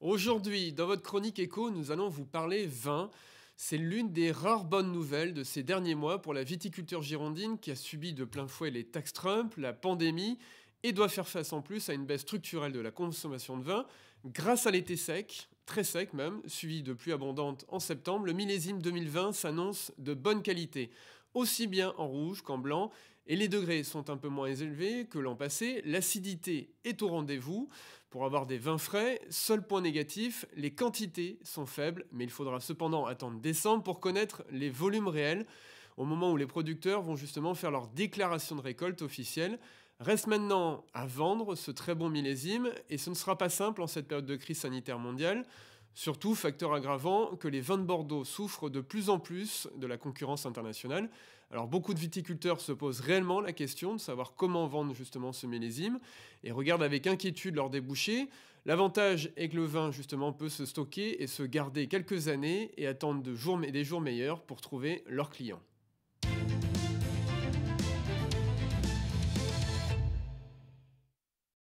Aujourd'hui, dans votre chronique écho nous allons vous parler vin. C'est l'une des rares bonnes nouvelles de ces derniers mois pour la viticulture girondine qui a subi de plein fouet les taxes Trump, la pandémie et doit faire face en plus à une baisse structurelle de la consommation de vin grâce à l'été sec, très sec même, suivi de pluies abondantes en septembre. Le millésime 2020 s'annonce de bonne qualité, aussi bien en rouge qu'en blanc, et les degrés sont un peu moins élevés que l'an passé, l'acidité est au rendez-vous pour avoir des vins frais. Seul point négatif, les quantités sont faibles, mais il faudra cependant attendre décembre pour connaître les volumes réels au moment où les producteurs vont justement faire leur déclaration de récolte officielle. Reste maintenant à vendre ce très bon millésime, et ce ne sera pas simple en cette période de crise sanitaire mondiale. Surtout, facteur aggravant, que les vins de Bordeaux souffrent de plus en plus de la concurrence internationale. Alors beaucoup de viticulteurs se posent réellement la question de savoir comment vendre justement ce millésime et regardent avec inquiétude leurs débouchés. L'avantage est que le vin justement peut se stocker et se garder quelques années et attendre des jours meilleurs pour trouver leurs clients.